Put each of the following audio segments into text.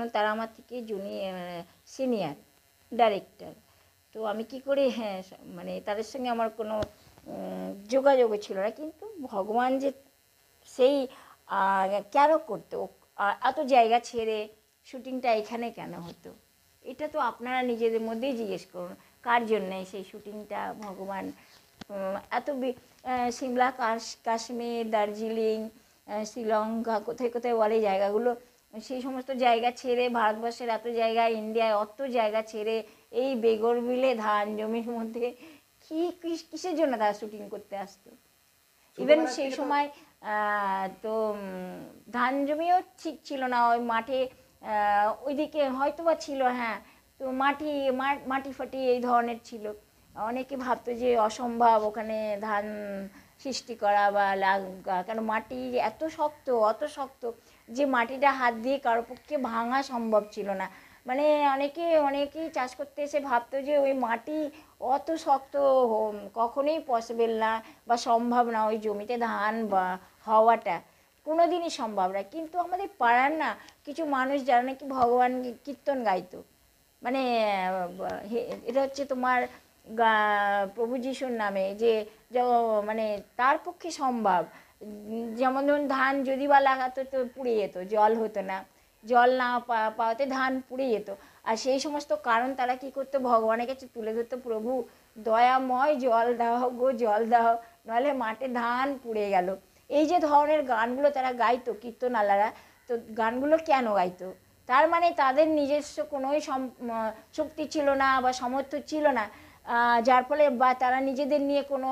কারণ তারা আমার থেকে জুনি সিনিয়র ডাইরেক্টর তো আমি কি করি হ্যাঁ মানে তাদের সঙ্গে আমার কোনো যোগাযোগও ছিল না কিন্তু ভগবান যে সেই কেন করতো এত জায়গা ছেড়ে শুটিংটা এখানে কেন হতো এটা তো আপনারা নিজেদের মধ্যেই জিজ্ঞেস করুন কার জন্যে সেই শুটিংটা ভগবান এত সিমলা কাশ কাশ্মীর দার্জিলিং শ্রীলঙ্কা কোথায় কোথায় বলে জায়গাগুলো সেই সমস্ত জায়গা ছেড়ে ভারতবর্ষের এত জায়গায় ইন্ডিয়ায় অত জায়গা ছেড়ে এই বেগর বিলে ধান জমির মধ্যে কী কিসের জন্য তারা শুটিং করতে আসতো ইভেন সেই সময় তো ধান জমিও ঠিক ছিল না ওই মাঠে ওইদিকে হয়তো বা ছিল হ্যাঁ তো মাটি মাটি ফাটি এই ধরনের ছিল অনেকে ভাবতো যে অসম্ভব ওখানে ধান সৃষ্টি করা বা কেন মাটি এত শক্ত অত শক্ত যে মাটিটা হাত দিয়ে কারোর পক্ষে ভাঙা সম্ভব ছিল না মানে অনেকে অনেকেই চাষ করতে এসে ভাবতো যে ওই মাটি অত শক্ত কখনোই পসিবল না বা সম্ভব না ওই জমিতে ধান বা হওয়াটা কোনো দিনই সম্ভব না কিন্তু আমাদের পাড়ার না কিছু মানুষ যারা নাকি ভগবান কীর্তন গাইতো মানে এটা হচ্ছে তোমার প্রভু যিশুর নামে যে মানে তার পক্ষে সম্ভব যেমন ধরুন ধান যদি বা লাগাতো তো পুড়ে যেত জল হতো না জল না পাওয়াতে ধান পুড়ে যেত আর সেই সমস্ত কারণ তারা কি করতো ভগবানের কাছে তুলে ধরতো প্রভু দয়াময় জল দাও গো জল দাও নাহলে মাঠে ধান পুড়ে গেল এই যে ধরনের গানগুলো তারা গাইতো কীর্তনালারা তো গানগুলো কেন গাইতো তার মানে তাদের নিজস্ব কোনোই শক্তি ছিল না বা সমর্থ ছিল না যার ফলে বা তারা নিজেদের নিয়ে কোনো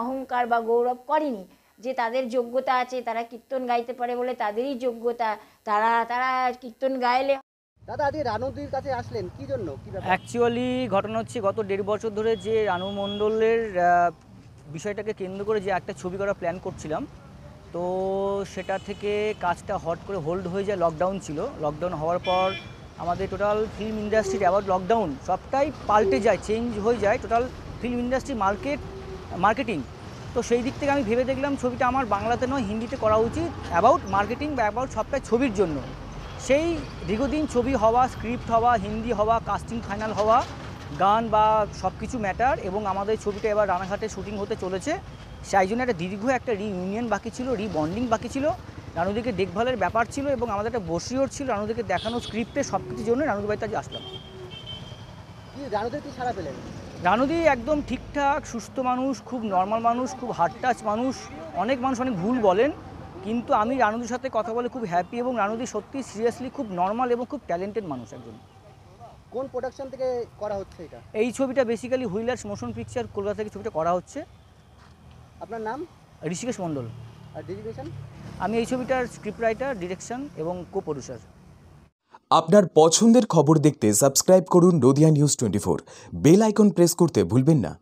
অহংকার বা গৌরব করেনি যে তাদের যোগ্যতা আছে তারা কীর্তন গাইতে পারে বলে তাদেরই যোগ্যতা তারা তারা কীর্তন গাইলে দাদা আজকে রানুদির কাছে আসলেন কি জন্য অ্যাকচুয়ালি ঘটনা হচ্ছে গত দেড় বছর ধরে যে রানু মণ্ডলের বিষয়টাকে কেন্দ্র করে যে একটা ছবি করার প্ল্যান করছিলাম তো সেটা থেকে কাজটা হট করে হোল্ড হয়ে যায় লকডাউন ছিল লকডাউন হওয়ার পর আমাদের টোটাল ফিল্ম ইন্ডাস্ট্রির অ্যাবাউট লকডাউন সবটাই পাল্টে যায় চেঞ্জ হয়ে যায় total film industry market marketing তো সেই দিক থেকে আমি ভেবে দেখলাম ছবিটা আমার বাংলাতে নয় হিন্দিতে করা উচিত অ্যাবাউট মার্কেটিং বা অ্যাবাউট সবটাই ছবির জন্য সেই দীর্ঘদিন ছবি হওয়া স্ক্রিপ্ট হওয়া হিন্দি হওয়া কাস্টিং ফাইনাল হওয়া গান বা সব কিছু ম্যাটার এবং আমাদের ছবিটা এবার রানাঘাটে শুটিং হতে চলেছে সেই জন্য একটা দীর্ঘ একটা ইউনিয়ন বাকি ছিল রিবন্ডিং বাকি ছিল রানুদিকে দেখভালের ব্যাপার ছিল এবং আমাদের একটা বসিওর ছিল রানুদিকে দেখানো স্ক্রিপ্টে সব কিছুর জন্য রানুদি বাড়িতে আজকে আসলাম রানুদের কি রানুদি একদম ঠিকঠাক সুস্থ মানুষ খুব নর্মাল মানুষ খুব হার্ড টাচ মানুষ অনেক মানুষ অনেক ভুল বলেন কিন্তু আমি রানুদির সাথে কথা বলে খুব হ্যাপি এবং রানুদি সত্যি সিরিয়াসলি খুব নর্মাল এবং খুব ট্যালেন্টেড মানুষ একজন কোন প্রোডাকশন থেকে করা হচ্ছে এটা এই ছবিটা basically Wheelers motion picture Kolkata থেকে ছবিটা করা হচ্ছে আপনার নাম ঋষিকেশ মণ্ডল আর ডিজিটেশন আমি এই ছবিটার স্ক্রিপ্ট রাইটার ডিরেকশন এবং কো প্রডিউসার আপনার পছন্দের খবর দেখতে সাবস্ক্রাইব করুন Nadia news twenty four bell icon press করতে ভুলবেন না